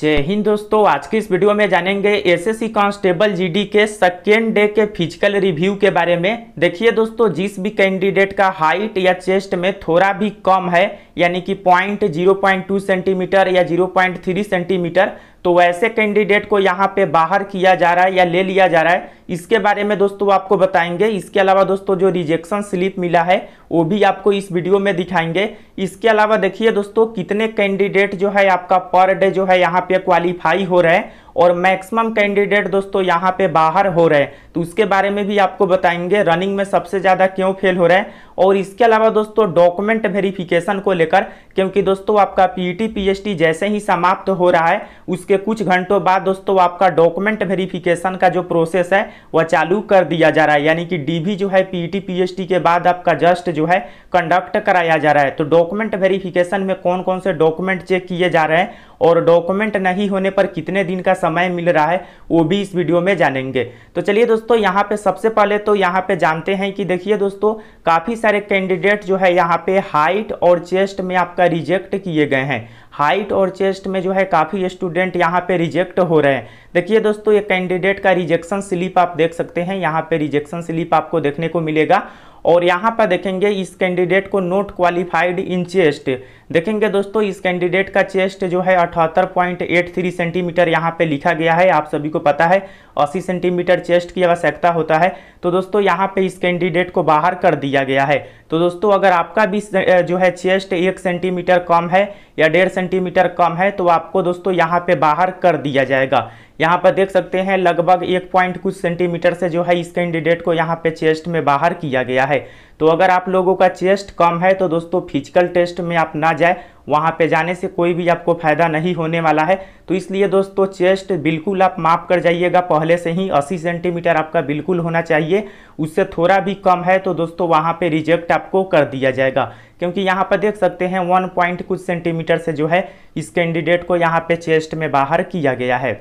जय हिंद दोस्तों आज के इस वीडियो में जानेंगे एसएससी कांस्टेबल जीडी के सेकेंड डे के फिजिकल रिव्यू के बारे में देखिए दोस्तों जिस भी कैंडिडेट का हाइट या चेस्ट में थोड़ा भी कम है यानी कि point zero point two centimeter या जीरो पॉइंट थ्री सेंटीमीटर तो वैसे कैंडिडेट को यहाँ पे बाहर किया जा रहा है या ले लिया जा रहा है इसके बारे में दोस्तों आपको बताएंगे इसके अलावा दोस्तों जो रिजेक्शन स्लिप मिला है वो भी आपको इस वीडियो में दिखाएंगे इसके अलावा देखिए दोस्तों कितने कैंडिडेट जो है आपका पर डे जो है यहाँ पे क्वालिफाई हो रहे हैं और मैक्सिमम कैंडिडेट दोस्तों यहाँ पे बाहर हो रहे हैं तो उसके बारे में भी आपको बताएंगे रनिंग में सबसे ज़्यादा क्यों फेल हो रहे हैं और इसके अलावा दोस्तों डॉक्यूमेंट वेरिफिकेशन को लेकर क्योंकि दोस्तों आपका पीईटी पीएचडी e जैसे ही समाप्त हो रहा है उसके कुछ घंटों बाद दोस्तों आपका डॉक्यूमेंट वेरिफिकेशन का जो प्रोसेस है वह चालू कर दिया जा रहा है यानी कि डीबी जो है पीटी पीएचडी e के बाद आपका जस्ट जो है कंडक्ट कराया जा रहा है तो डॉक्यूमेंट वेरिफिकेशन में कौन कौन से डॉक्यूमेंट चेक किए जा रहे हैं और डॉक्यूमेंट नहीं होने पर कितने दिन का समय मिल रहा है वो भी इस वीडियो में जानेंगे तो चलिए दोस्तों यहाँ पे सबसे पहले तो यहाँ पे जानते हैं कि देखिए दोस्तों काफ़ी सारे कैंडिडेट जो है यहाँ पे हाइट और चेस्ट में आपका रिजेक्ट किए गए हैं हाइट और चेस्ट में जो है काफ़ी स्टूडेंट यहाँ पे रिजेक्ट हो रहे हैं देखिए दोस्तों ये कैंडिडेट का रिजेक्शन स्लिप आप देख सकते हैं यहाँ पे रिजेक्शन स्लिप आपको देखने को मिलेगा और यहाँ पर देखेंगे इस कैंडिडेट को नोट क्वालिफाइड इन चेस्ट देखेंगे दोस्तों इस कैंडिडेट का चेस्ट जो है अठहत्तर पॉइंट एट थ्री सेंटीमीटर यहाँ पे लिखा गया है आप सभी को पता है अस्सी सेंटीमीटर चेस्ट की आवश्यकता होता है तो दोस्तों यहाँ पे इस कैंडिडेट को बाहर कर दिया गया है तो दोस्तों अगर आपका भी जो है चेस्ट एक सेंटीमीटर कम है या डेढ़ सेंटीमीटर कम है तो आपको दोस्तों यहाँ पर बाहर कर दिया जाएगा यहाँ पर देख सकते हैं लगभग एक पॉइंट कुछ सेंटीमीटर से जो है इस कैंडिडेट को यहाँ पे चेस्ट में बाहर किया गया है तो अगर आप लोगों का चेस्ट कम है तो दोस्तों फिजिकल टेस्ट में आप ना जाए वहाँ पे जाने से कोई भी आपको फ़ायदा नहीं होने वाला है तो इसलिए दोस्तों चेस्ट बिल्कुल आप माप कर जाइएगा पहले से ही 80 सेंटीमीटर आपका बिल्कुल होना चाहिए उससे थोड़ा भी कम है तो दोस्तों वहाँ पे रिजेक्ट आपको कर दिया जाएगा क्योंकि यहाँ पर देख सकते हैं वन पॉइंट कुछ सेंटीमीटर से जो है इस कैंडिडेट को यहाँ पर चेस्ट में बाहर किया गया है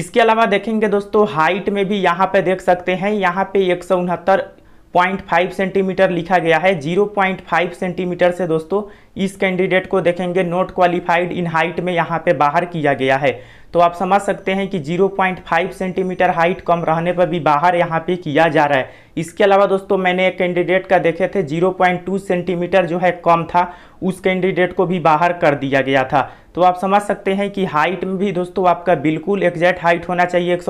इसके अलावा देखेंगे दोस्तों हाइट में भी यहाँ पे देख सकते हैं यहाँ पे एक 0.5 सेंटीमीटर लिखा गया है 0.5 सेंटीमीटर से दोस्तों इस कैंडिडेट को देखेंगे नॉट क्वालिफाइड इन हाइट में यहाँ पे बाहर किया गया है तो आप समझ सकते हैं कि 0.5 सेंटीमीटर हाइट कम रहने पर भी बाहर यहाँ पे किया जा रहा है इसके अलावा दोस्तों मैंने एक कैंडिडेट का देखे थे 0.2 सेंटीमीटर जो है कम था उस कैंडिडेट को भी बाहर कर दिया गया था तो आप समझ सकते हैं कि हाइट में भी दोस्तों आपका बिल्कुल एग्जैक्ट हाइट होना चाहिए एक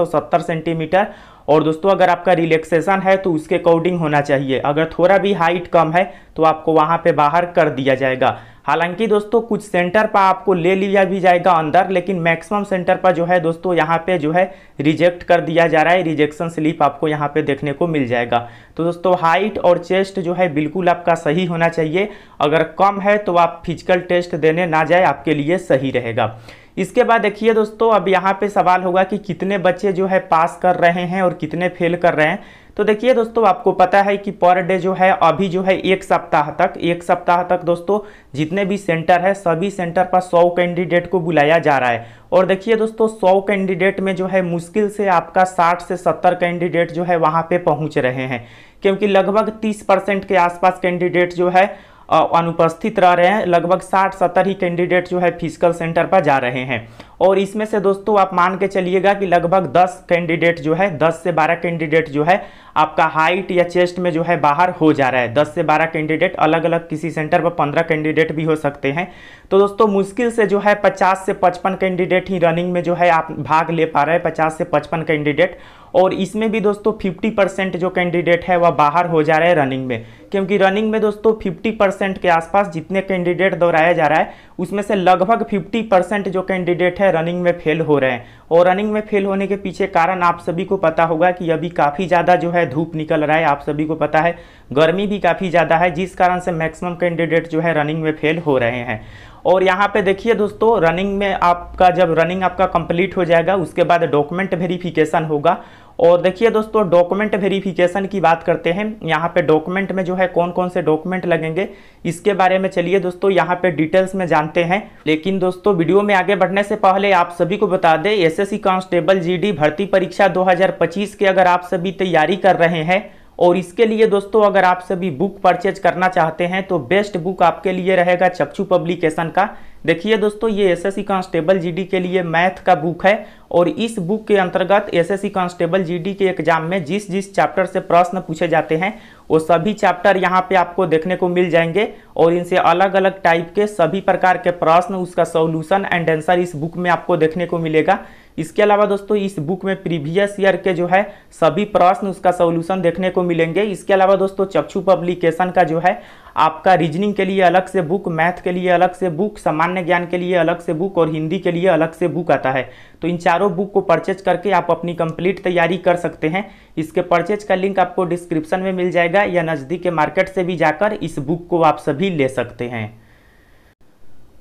सेंटीमीटर और दोस्तों अगर आपका रिलैक्सेशन है तो उसके अकॉर्डिंग होना चाहिए अगर थोड़ा भी हाइट कम है तो आपको वहाँ पे बाहर कर दिया जाएगा हालांकि दोस्तों कुछ सेंटर पर आपको ले लिया भी जाएगा अंदर लेकिन मैक्सिमम सेंटर पर जो है दोस्तों यहाँ पे जो है रिजेक्ट कर दिया जा रहा है रिजेक्शन स्लिप आपको यहाँ पे देखने को मिल जाएगा तो दोस्तों हाइट और चेस्ट जो है बिल्कुल आपका सही होना चाहिए अगर कम है तो आप फिजिकल टेस्ट देने ना जाए आपके लिए सही रहेगा इसके बाद देखिए दोस्तों अब यहाँ पे सवाल होगा कि कितने बच्चे जो है पास कर रहे हैं और कितने फेल कर रहे हैं तो देखिए दोस्तों आपको पता है कि पर डे जो है अभी जो है एक सप्ताह तक एक सप्ताह तक दोस्तों जितने भी सेंटर है सभी सेंटर पर सौ कैंडिडेट को बुलाया जा रहा है और देखिए दोस्तों सौ कैंडिडेट में जो है मुश्किल से आपका साठ से सत्तर कैंडिडेट जो है वहाँ पे पहुँच रहे हैं क्योंकि लगभग तीस परसेंट के आसपास कैंडिडेट जो है अनुपस्थित रह रहे हैं लगभग साठ सत्तर ही कैंडिडेट जो है फिजिकल सेंटर पर जा रहे हैं और इसमें से दोस्तों आप मान के चलिएगा कि लगभग 10 कैंडिडेट जो है 10 से 12 कैंडिडेट जो है आपका हाइट या चेस्ट में जो है बाहर हो जा रहा है 10 से 12 कैंडिडेट अलग अलग किसी सेंटर पर 15 कैंडिडेट भी हो सकते हैं तो दोस्तों मुश्किल से जो है 50 से 55 कैंडिडेट ही रनिंग में जो है आप भाग ले पा रहे हैं पचास से पचपन कैंडिडेट और इसमें भी दोस्तों फिफ्टी परसेंट जो कैंडिडेट है वह बाहर हो जा रहा है रनिंग में क्योंकि रनिंग में दोस्तों फिफ्टी परसेंट के आसपास जितने कैंडिडेट दोहराया जा रहा है उसमें से लगभग 50 परसेंट जो कैंडिडेट है रनिंग में फेल हो रहे हैं और रनिंग में फेल होने के पीछे कारण आप सभी को पता होगा कि अभी काफ़ी ज़्यादा जो है धूप निकल रहा है आप सभी को पता है गर्मी भी काफ़ी ज़्यादा है जिस कारण से मैक्सिमम कैंडिडेट जो है रनिंग में फेल हो रहे हैं और यहाँ पे देखिए दोस्तों रनिंग में आपका जब रनिंग आपका कंप्लीट हो जाएगा उसके बाद डॉक्यूमेंट वेरिफिकेशन होगा और देखिए दोस्तों डॉक्यूमेंट वेरिफिकेशन की बात करते हैं यहाँ पे डॉक्यूमेंट में जो है कौन कौन से डॉक्यूमेंट लगेंगे इसके बारे में चलिए दोस्तों यहाँ पे डिटेल्स में जानते हैं लेकिन दोस्तों वीडियो में आगे बढ़ने से पहले आप सभी को बता दें एसएससी कांस्टेबल जीडी भर्ती परीक्षा दो के अगर आप सभी तैयारी कर रहे हैं और इसके लिए दोस्तों अगर आप सभी बुक परचेज करना चाहते हैं तो बेस्ट बुक आपके लिए रहेगा चक्षु पब्लिकेशन का देखिए दोस्तों ये एसएससी कांस्टेबल जीडी के लिए मैथ का बुक है और इस बुक के अंतर्गत एसएससी कांस्टेबल जीडी के एग्जाम में जिस जिस चैप्टर से प्रश्न पूछे जाते हैं वो सभी चैप्टर यहाँ पे आपको देखने को मिल जाएंगे और इनसे अलग अलग टाइप के सभी प्रकार के प्रश्न उसका सोल्यूशन एंड आंसर इस बुक में आपको देखने को मिलेगा इसके अलावा दोस्तों इस बुक में प्रीवियस ईयर के जो है सभी प्रश्न उसका सोल्यूशन देखने को मिलेंगे इसके अलावा दोस्तों चक्षु पब्लिकेशन का जो है आपका रीजनिंग के लिए अलग से बुक मैथ के लिए अलग से बुक सामान्य ज्ञान के लिए अलग से बुक और हिंदी के लिए अलग से बुक आता है तो इन चारों बुक को परचेज करके आप अपनी कंप्लीट तैयारी कर सकते हैं इसके परचेज का लिंक आपको डिस्क्रिप्शन में मिल जाएगा या नज़दीक के मार्केट से भी जाकर इस बुक को आप सभी ले सकते हैं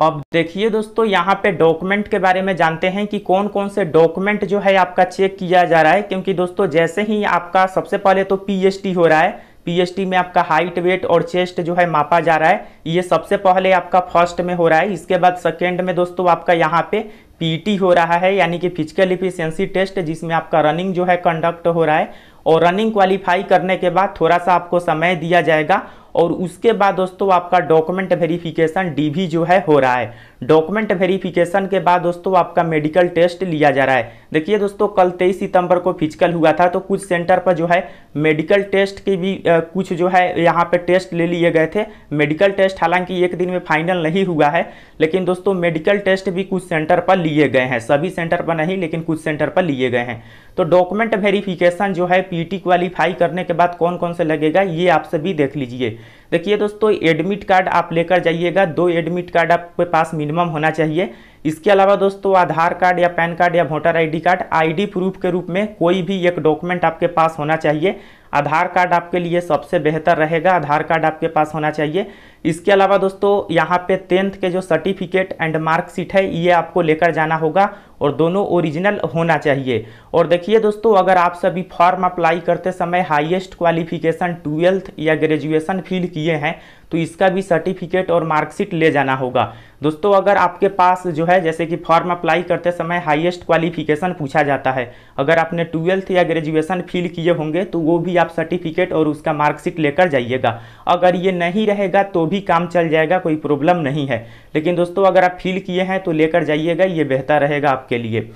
अब देखिए दोस्तों यहाँ पे डॉक्यूमेंट के बारे में जानते हैं कि कौन कौन से डॉक्यूमेंट जो है आपका चेक किया जा रहा है क्योंकि दोस्तों जैसे ही आपका सबसे पहले तो पी हो रहा है पी में आपका हाइट वेट और चेस्ट जो है मापा जा रहा है ये सबसे पहले आपका फर्स्ट में हो रहा है इसके बाद सेकेंड में दोस्तों आपका यहाँ पे पीटी हो रहा है यानी कि फिजिकल इफिशियंसी टेस्ट जिसमें आपका रनिंग जो है कंडक्ट हो रहा है और रनिंग क्वालिफाई करने के बाद थोड़ा सा आपको समय दिया जाएगा और उसके बाद दोस्तों आपका डॉक्यूमेंट वेरिफिकेशन डीवी जो है हो रहा है डॉक्यूमेंट वेरिफिकेशन के बाद दोस्तों आपका मेडिकल टेस्ट लिया जा रहा है देखिए दोस्तों कल 23 सितंबर को फिजिकल हुआ था तो कुछ सेंटर पर जो है मेडिकल टेस्ट के भी आ, कुछ जो है यहाँ पे टेस्ट ले लिए गए थे मेडिकल टेस्ट हालांकि एक दिन में फाइनल नहीं हुआ है लेकिन दोस्तों मेडिकल टेस्ट भी कुछ सेंटर पर लिए गए हैं सभी सेंटर पर नहीं लेकिन कुछ सेंटर पर लिए गए हैं तो डॉक्यूमेंट वेरिफिकेशन जो है पी क्वालिफाई करने के बाद कौन कौन से लगेगा ये आप सभी देख लीजिए देखिए दोस्तों एडमिट कार्ड आप लेकर जाइएगा दो एडमिट कार्ड आपके पास मिनिमम होना चाहिए इसके अलावा दोस्तों आधार कार्ड या पैन कार्ड या voter ID card ID proof के रूप में कोई भी एक डॉक्यूमेंट आपके पास होना चाहिए आधार कार्ड आपके लिए सबसे बेहतर रहेगा आधार कार्ड आपके पास होना चाहिए इसके अलावा दोस्तों यहाँ पे टेंथ के जो सर्टिफिकेट एंड मार्कशीट है ये आपको लेकर जाना होगा और दोनों ओरिजिनल होना चाहिए और देखिए दोस्तों अगर आप सभी फॉर्म अप्लाई करते समय हाईएस्ट क्वालिफिकेशन ट्वेल्थ या ग्रेजुएशन फील किए हैं तो इसका भी सर्टिफिकेट और मार्कशीट ले जाना होगा दोस्तों अगर आपके पास जो है जैसे कि फॉर्म अप्लाई करते समय हाईएस्ट क्वालिफिकेशन पूछा जाता है अगर आपने ट्वेल्थ या ग्रेजुएशन फील किए होंगे तो वो भी आप सर्टिफिकेट और उसका मार्कशीट लेकर जाइएगा अगर ये नहीं रहेगा तो भी काम चल जाएगा कोई प्रॉब्लम नहीं है लेकिन दोस्तों अगर आप फील किए हैं तो लेकर जाइएगा ये बेहतर रहेगा आपके लिए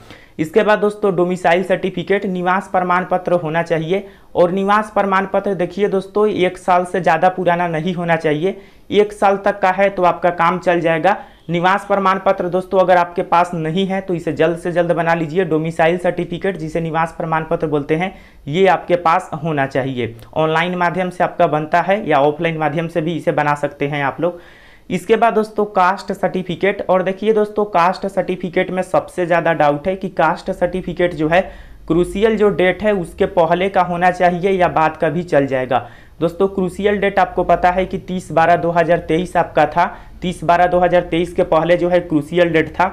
इसके बाद दोस्तों डोमिसाइल सर्टिफिकेट निवास प्रमाण पत्र होना चाहिए और निवास प्रमाण पत्र देखिए दोस्तों एक साल से ज़्यादा पुराना नहीं होना चाहिए एक साल तक का है तो आपका काम चल जाएगा निवास प्रमाण पत्र दोस्तों अगर आपके पास नहीं है तो इसे जल्द से जल्द बना लीजिए डोमिसाइल सर्टिफिकेट जिसे निवास प्रमाण पत्र बोलते हैं ये आपके पास होना चाहिए ऑनलाइन माध्यम से आपका बनता है या ऑफलाइन माध्यम से भी इसे बना सकते हैं आप लोग इसके बाद दोस्तों कास्ट सर्टिफिकेट और देखिए दोस्तों कास्ट सर्टिफिकेट में सबसे ज़्यादा डाउट है कि कास्ट सर्टिफिकेट जो है क्रूसियल जो डेट है उसके पहले का होना चाहिए या बाद का भी चल जाएगा दोस्तों क्रूसियल डेट आपको पता है कि 30 बारह 2023 आपका था तीस बारह तेईस के पहले जो है क्रूसियल डेट था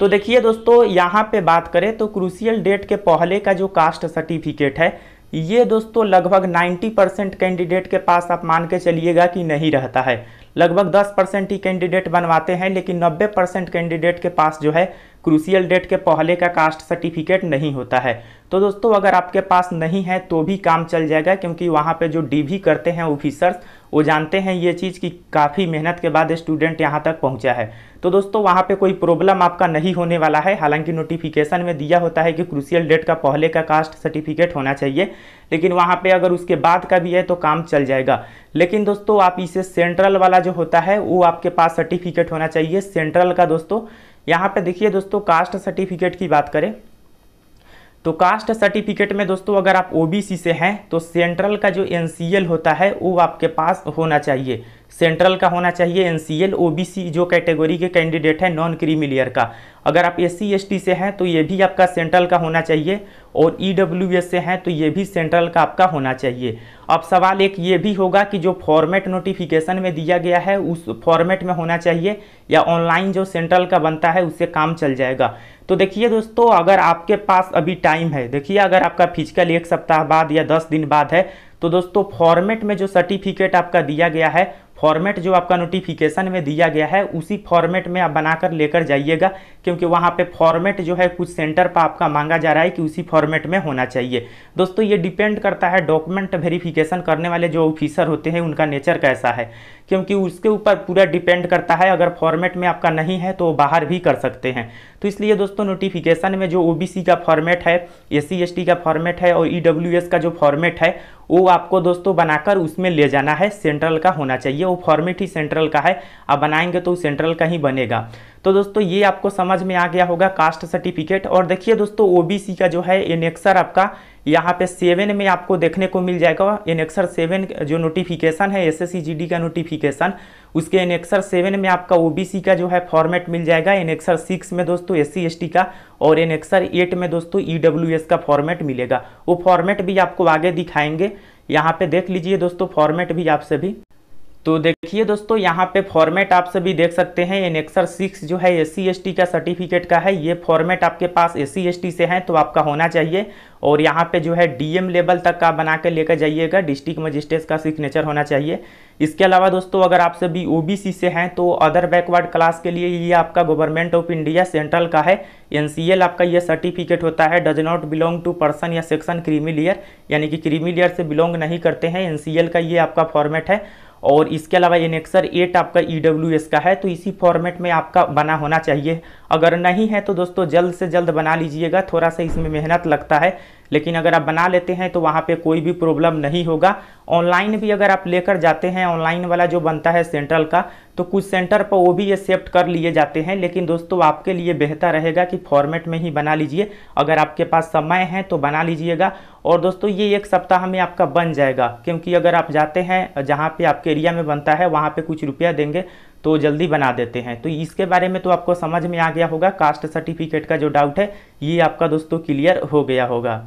तो देखिए दोस्तों यहाँ पे बात करें तो क्रूसियल डेट के पहले का जो कास्ट सर्टिफिकेट है ये दोस्तों लगभग 90 परसेंट कैंडिडेट के पास आप मान के चलिएगा कि नहीं रहता है लगभग 10 परसेंट ही कैंडिडेट बनवाते हैं लेकिन 90 परसेंट कैंडिडेट के पास जो है क्रूसियल डेट के पहले का कास्ट सर्टिफिकेट नहीं होता है तो दोस्तों अगर आपके पास नहीं है तो भी काम चल जाएगा क्योंकि वहाँ पे जो डीवी करते हैं ऑफिसर्स वो जानते हैं ये चीज़ कि काफ़ी मेहनत के बाद स्टूडेंट यहाँ तक पहुँचा है तो दोस्तों वहाँ पे कोई प्रॉब्लम आपका नहीं होने वाला है हालांकि नोटिफिकेशन में दिया होता है कि क्रूसियल डेट का पहले का कास्ट सर्टिफिकेट होना चाहिए लेकिन वहाँ पर अगर उसके बाद का भी है तो काम चल जाएगा लेकिन दोस्तों आप इसे सेंट्रल वाला जो होता है वो आपके पास सर्टिफिकेट होना चाहिए सेंट्रल का दोस्तों यहाँ पे देखिए दोस्तों कास्ट सर्टिफिकेट की बात करें तो कास्ट सर्टिफिकेट में दोस्तों अगर आप ओबीसी से हैं तो सेंट्रल का जो एनसीएल होता है वो आपके पास होना चाहिए सेंट्रल का होना चाहिए N C L O B C जो कैटेगरी के कैंडिडेट हैं नॉन क्रीमिलियर का अगर आप एस सी एस टी से हैं तो ये भी आपका सेंट्रल का होना चाहिए और ई डब्ल्यू एस से हैं तो ये भी सेंट्रल का आपका होना चाहिए अब सवाल एक ये भी होगा कि जो फॉर्मेट नोटिफिकेशन में दिया गया है उस फॉर्मेट में होना चाहिए या ऑनलाइन जो सेंट्रल का बनता है उससे काम चल जाएगा तो देखिए दोस्तों अगर आपके पास अभी टाइम है देखिए अगर आपका फिजिकल एक सप्ताह बाद या दस दिन बाद है तो दोस्तों फॉर्मेट में जो सर्टिफिकेट आपका दिया गया है फॉर्मेट जो आपका नोटिफिकेशन में दिया गया है उसी फॉर्मेट में आप बनाकर लेकर जाइएगा क्योंकि वहाँ पे फॉर्मेट जो है कुछ सेंटर पर आपका मांगा जा रहा है कि उसी फॉर्मेट में होना चाहिए दोस्तों ये डिपेंड करता है डॉक्यूमेंट वेरिफिकेशन करने वाले जो ऑफिसर होते हैं उनका नेचर कैसा है क्योंकि उसके ऊपर पूरा डिपेंड करता है अगर फॉर्मेट में आपका नहीं है तो बाहर भी कर सकते हैं तो इसलिए दोस्तों नोटिफिकेशन में जो ओ का फॉर्मेट है ए सी का फॉर्मेट है और ई e का जो फॉर्मेट है वो आपको दोस्तों बनाकर उसमें ले जाना है सेंट्रल का होना चाहिए वो फॉर्मेट ही सेंट्रल का है आप बनाएंगे तो सेंट्रल का ही बनेगा तो दोस्तों ये आपको समझ में आ गया होगा कास्ट सर्टिफिकेट और देखिए दोस्तों ओबीसी का जो है एनेक्सर आपका यहाँ पे सेवन में आपको देखने को मिल जाएगा एनेक्सर सेवन जो नोटिफिकेशन है एसएससीजीडी का नोटिफिकेशन उसके एनेक्सर सेवन में आपका ओबीसी का जो है फॉर्मेट मिल जाएगा एनेक्सर सिक्स में दोस्तों एस सी का और एनेक्सर एट में दोस्तों ई e का फॉर्मेट मिलेगा वो फॉर्मेट भी आपको आगे दिखाएंगे यहाँ पे देख लीजिए दोस्तों फॉर्मेट भी आपसे भी तो देखिए दोस्तों यहाँ पे फॉर्मेट आप सभी देख सकते हैं एनेक्सर सिक्स जो है एस सी का सर्टिफिकेट का है ये फॉर्मेट आपके पास एस सी से है तो आपका होना चाहिए और यहाँ पे जो है डीएम लेवल तक का बना कर लेकर जाइएगा डिस्ट्रिक्ट मजिस्ट्रेट का सिग्नेचर होना चाहिए इसके अलावा दोस्तों अगर आप सभी ओ से हैं तो अदर बैकवर्ड क्लास के लिए ये आपका गवर्नमेंट ऑफ इंडिया सेंट्रल का है एन आपका ये सर्टिफिकेट होता है does not belong to person या सेक्शन क्रीमिलियर यानी कि क्रीमिलियर से बिलोंग नहीं करते हैं एन का ये आपका फॉर्मेट है और इसके अलावा एनेक्सर एट आपका ई e का है तो इसी फॉर्मेट में आपका बना होना चाहिए अगर नहीं है तो दोस्तों जल्द से जल्द बना लीजिएगा थोड़ा सा इसमें मेहनत लगता है लेकिन अगर आप बना लेते हैं तो वहाँ पे कोई भी प्रॉब्लम नहीं होगा ऑनलाइन भी अगर आप लेकर जाते हैं ऑनलाइन वाला जो बनता है सेंट्रल का तो कुछ सेंटर पर वो भी एक्सेप्ट कर लिए जाते हैं लेकिन दोस्तों आपके लिए बेहतर रहेगा कि फॉर्मेट में ही बना लीजिए अगर आपके पास समय है तो बना लीजिएगा और दोस्तों ये एक सप्ताह में आपका बन जाएगा क्योंकि अगर आप जाते हैं जहाँ पर आपके एरिया में बनता है वहाँ पर कुछ रुपया देंगे तो जल्दी बना देते हैं तो इसके बारे में तो आपको समझ में आ गया होगा कास्ट सर्टिफिकेट का जो डाउट है ये आपका दोस्तों क्लियर हो गया होगा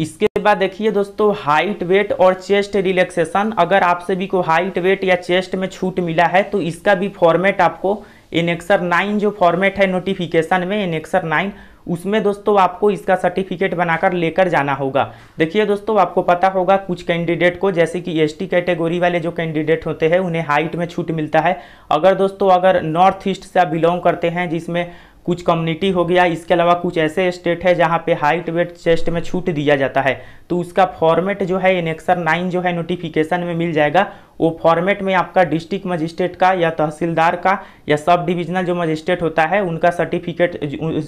इसके बाद देखिए दोस्तों हाइट वेट और चेस्ट रिलैक्सेशन अगर आपसे भी को हाइट वेट या चेस्ट में छूट मिला है तो इसका भी फॉर्मेट आपको एनेक्सर नाइन जो फॉर्मेट है नोटिफिकेशन में एनेक्सर नाइन उसमें दोस्तों आपको इसका सर्टिफिकेट बनाकर लेकर जाना होगा देखिए दोस्तों आपको पता होगा कुछ कैंडिडेट को जैसे कि एसटी कैटेगरी वाले जो कैंडिडेट होते हैं उन्हें हाइट में छूट मिलता है अगर दोस्तों अगर नॉर्थ ईस्ट से आप बिलोंग करते हैं जिसमें कुछ कम्युनिटी हो गया इसके अलावा कुछ ऐसे स्टेट है जहाँ पे हाइट वेट चेस्ट में छूट दिया जाता है तो उसका फॉर्मेट जो है इनेक्सर नाइन जो है नोटिफिकेशन में मिल जाएगा वो फॉर्मेट में आपका डिस्ट्रिक्ट मजिस्ट्रेट का या तहसीलदार का या सब डिविजनल जो मजिस्ट्रेट होता है उनका सर्टिफिकेट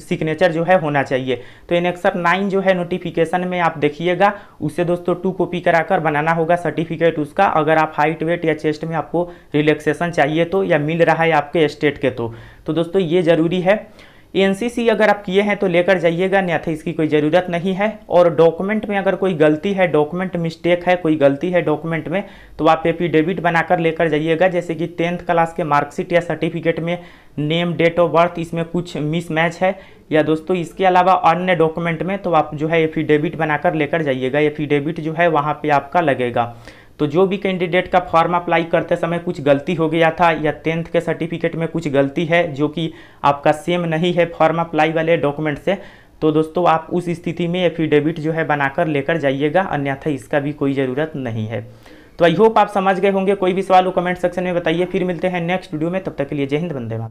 सिग्नेचर जो है होना चाहिए तो इनेक्सर नाइन जो है नोटिफिकेशन में आप देखिएगा उसे दोस्तों टू कॉपी कराकर बनाना होगा सर्टिफिकेट उसका अगर आप हाइट वेट या चेस्ट में आपको रिलैक्सेशन चाहिए तो या मिल रहा है आपके स्टेट के तो, तो दोस्तों ये ज़रूरी है एनसीसी अगर आप किए हैं तो लेकर जाइएगा अन्यथा इसकी कोई ज़रूरत नहीं है और डॉक्यूमेंट में अगर कोई गलती है डॉक्यूमेंट मिस्टेक है कोई गलती है डॉक्यूमेंट में तो आप एफिडेविट बनाकर लेकर जाइएगा जैसे कि टेंथ क्लास के मार्कशीट या सर्टिफिकेट में नेम डेट ऑफ बर्थ इसमें कुछ मिसमैच है या दोस्तों इसके अलावा अन्य डॉक्यूमेंट में तो आप जो है एफिडेविट बनाकर लेकर जाइएगा एफिडेविट जो है वहाँ पर आपका लगेगा तो जो भी कैंडिडेट का फॉर्म अप्लाई करते समय कुछ गलती हो गया था या टेंथ के सर्टिफिकेट में कुछ गलती है जो कि आपका सेम नहीं है फॉर्म अप्लाई वाले डॉक्यूमेंट से तो दोस्तों आप उस स्थिति में एफिडेविट जो है बनाकर लेकर जाइएगा अन्यथा इसका भी कोई ज़रूरत नहीं है तो आई होप आप समझ गए होंगे कोई भी सवाल हो कमेंट सेक्शन में बताइए फिर मिलते हैं नेक्स्ट वीडियो में तब तक के लिए जय हिंद बंदे मातरम